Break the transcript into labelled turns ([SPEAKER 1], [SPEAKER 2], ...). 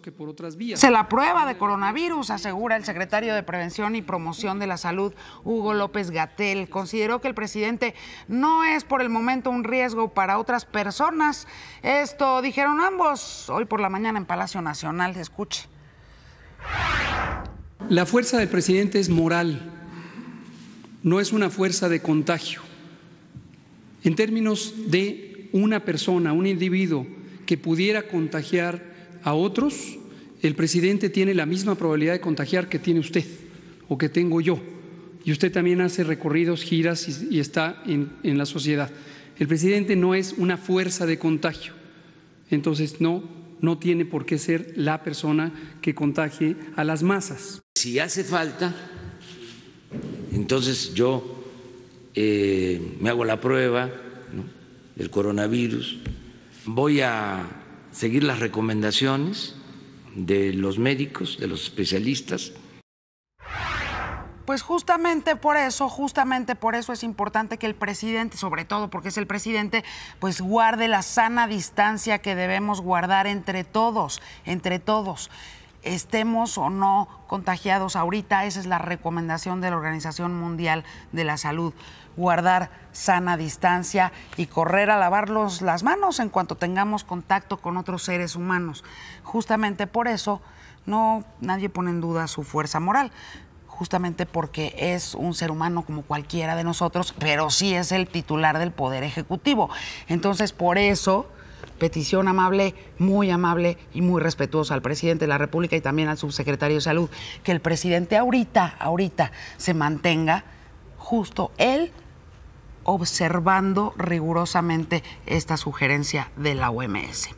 [SPEAKER 1] que por otras vías. Se la
[SPEAKER 2] prueba de coronavirus, asegura el secretario de Prevención y Promoción de la Salud, Hugo López Gatel. Consideró que el presidente no es por el momento un riesgo para otras personas. Esto dijeron ambos hoy por la mañana en Palacio Nacional. Escuche.
[SPEAKER 1] La fuerza del presidente es moral, no es una fuerza de contagio. En términos de una persona, un individuo que pudiera contagiar a otros, el presidente tiene la misma probabilidad de contagiar que tiene usted o que tengo yo. Y usted también hace recorridos, giras y, está en, la sociedad. El presidente no es una fuerza de contagio. Entonces, no, no tiene por qué ser la persona que contagie a las masas. Si hace falta, entonces yo eh, me hago la prueba del coronavirus, voy a seguir las recomendaciones de los médicos, de los especialistas.
[SPEAKER 2] Pues justamente por eso, justamente por eso es importante que el presidente, sobre todo porque es el presidente, pues guarde la sana distancia que debemos guardar entre todos, entre todos estemos o no contagiados ahorita, esa es la recomendación de la Organización Mundial de la Salud, guardar sana distancia y correr a lavarnos las manos en cuanto tengamos contacto con otros seres humanos. Justamente por eso no nadie pone en duda su fuerza moral justamente porque es un ser humano como cualquiera de nosotros, pero sí es el titular del Poder Ejecutivo. Entonces, por eso petición amable, muy amable y muy respetuosa al presidente de la República y también al subsecretario de Salud, que el presidente ahorita, ahorita se mantenga justo él observando rigurosamente esta sugerencia de la OMS.